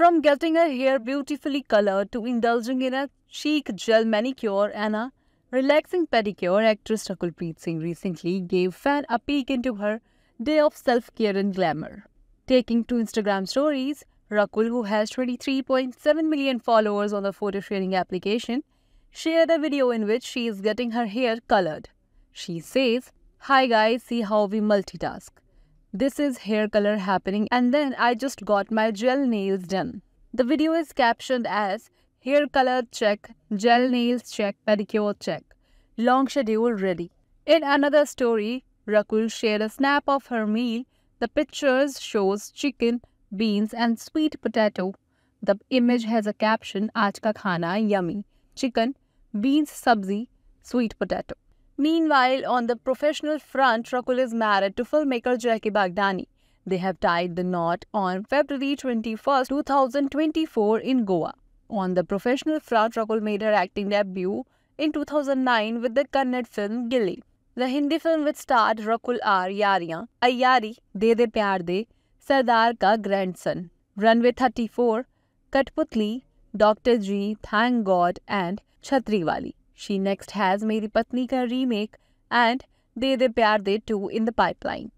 From getting her hair beautifully colored to indulging in a chic gel manicure and a relaxing pedicure, actress Akulpreet Singh recently gave fan a peek into her day of self-care and glamour. Taking to Instagram stories, Rakul, who has 23.7 million followers on the photo sharing application, shared a video in which she is getting her hair colored. She says, Hi guys, see how we multitask this is hair color happening and then I just got my gel nails done. The video is captioned as hair color check, gel nails check, pedicure check, long schedule ready. In another story, Rakul shared a snap of her meal. The pictures shows chicken, beans and sweet potato. The image has a caption, Aaj ka khana yummy, chicken, beans sabzi, sweet potato. Meanwhile, on the professional front, Rakul is married to filmmaker Jackie Baghdani. They have tied the knot on February 21, 2024 in Goa. On the professional front, Rakul made her acting debut in 2009 with the Kannad film Gili, The Hindi film which starred Rakul R. Yariyan, Ayari, De De Pyar De, Sardar Ka Grandson, Runway 34, Katputli, Dr. G, Thank God and Chhatriwali. She next has Meri Patni Ka remake and De De Pyar De 2 in the pipeline.